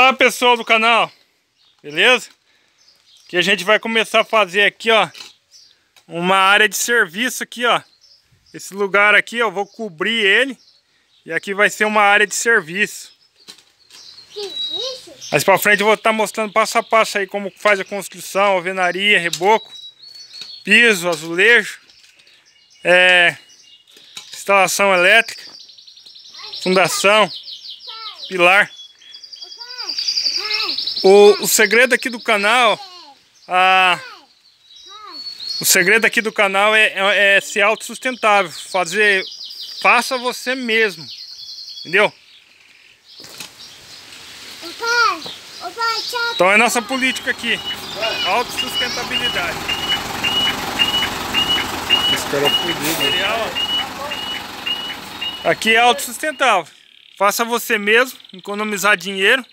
Olá pessoal do canal, beleza? Que a gente vai começar a fazer aqui, ó, uma área de serviço aqui, ó. Esse lugar aqui, eu vou cobrir ele e aqui vai ser uma área de serviço. Mas pra frente eu vou estar tá mostrando passo a passo aí como faz a construção, alvenaria, reboco, piso, azulejo, é, instalação elétrica, fundação, pilar. O, o segredo aqui do canal... A, o segredo aqui do canal é, é, é ser autossustentável. Fazer... Faça você mesmo. Entendeu? Então é nossa política aqui. Autossustentabilidade. Esse cara é Aqui é autossustentável. Faça você mesmo, economizar dinheiro.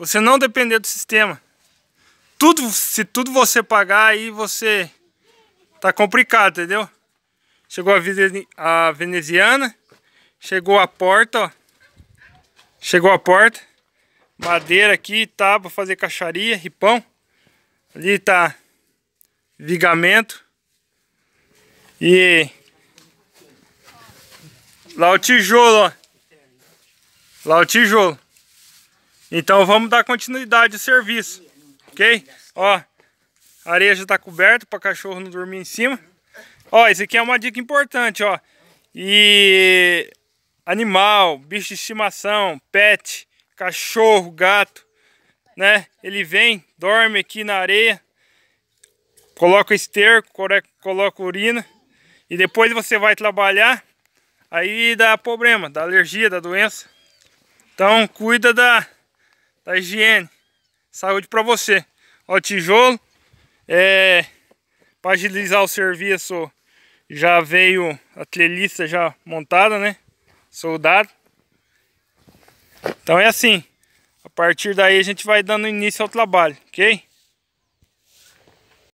Você não depender do sistema. Tudo, se tudo você pagar, aí você tá complicado, entendeu? Chegou a, a veneziana, chegou a porta, ó. Chegou a porta. Madeira aqui, tá? Pra fazer caixaria, ripão. Ali tá vigamento. E lá o tijolo, ó. Lá o tijolo. Então vamos dar continuidade ao serviço, ok? Ó, a areia já tá coberta para cachorro não dormir em cima. Ó, isso aqui é uma dica importante, ó. E animal, bicho de estimação, pet, cachorro, gato, né? Ele vem, dorme aqui na areia, coloca esterco, coloca urina e depois você vai trabalhar, aí dá problema, dá alergia, dá doença. Então cuida da da higiene. Saúde para você. Ó, tijolo. É, para agilizar o serviço, já veio a treliça já montada, né? Soldado. Então é assim. A partir daí a gente vai dando início ao trabalho, ok?